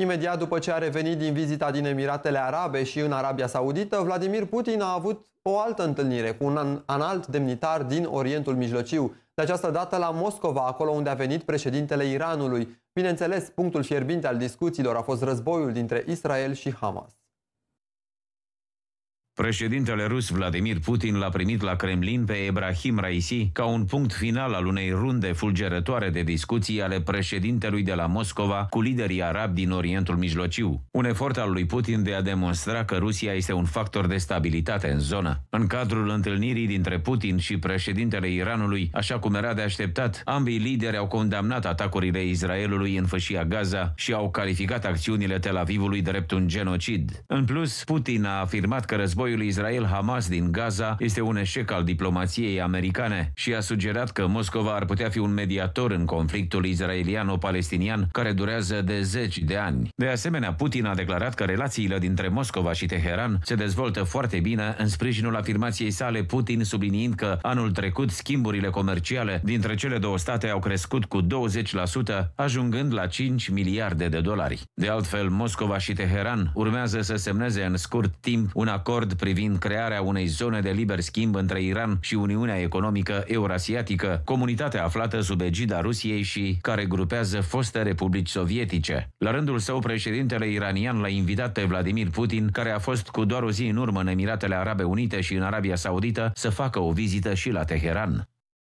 Imediat după ce a revenit din vizita din Emiratele Arabe și în Arabia Saudită, Vladimir Putin a avut o altă întâlnire cu un analt demnitar din Orientul Mijlociu, de această dată la Moscova, acolo unde a venit președintele Iranului. Bineînțeles, punctul fierbinte al discuțiilor a fost războiul dintre Israel și Hamas. Președintele rus Vladimir Putin l-a primit la Kremlin pe Ebrahim Raisi ca un punct final al unei runde fulgerătoare de discuții ale președintelui de la Moscova cu liderii arabi din Orientul Mijlociu, un efort al lui Putin de a demonstra că Rusia este un factor de stabilitate în zonă. În cadrul întâlnirii dintre Putin și președintele Iranului, așa cum era de așteptat, ambii lideri au condamnat atacurile Israelului în fâșia Gaza și au calificat acțiunile Tel Avivului drept un genocid. În plus, Putin a afirmat că războiul războiul Israel-Hamas din Gaza este un eșec al diplomației americane și a sugerat că Moscova ar putea fi un mediator în conflictul israeliano-palestinian care durează de zeci de ani. De asemenea, Putin a declarat că relațiile dintre Moscova și Teheran se dezvoltă foarte bine în sprijinul afirmației sale Putin subliniind că anul trecut schimburile comerciale dintre cele două state au crescut cu 20%, ajungând la 5 miliarde de dolari. De altfel, Moscova și Teheran urmează să semneze în scurt timp un acord privind crearea unei zone de liber schimb între Iran și Uniunea Economică Eurasiatică, comunitatea aflată sub egida Rusiei și care grupează foste republici sovietice. La rândul său, președintele iranian l-a invitat pe Vladimir Putin, care a fost cu doar o zi în urmă în Emiratele Arabe Unite și în Arabia Saudită, să facă o vizită și la Teheran.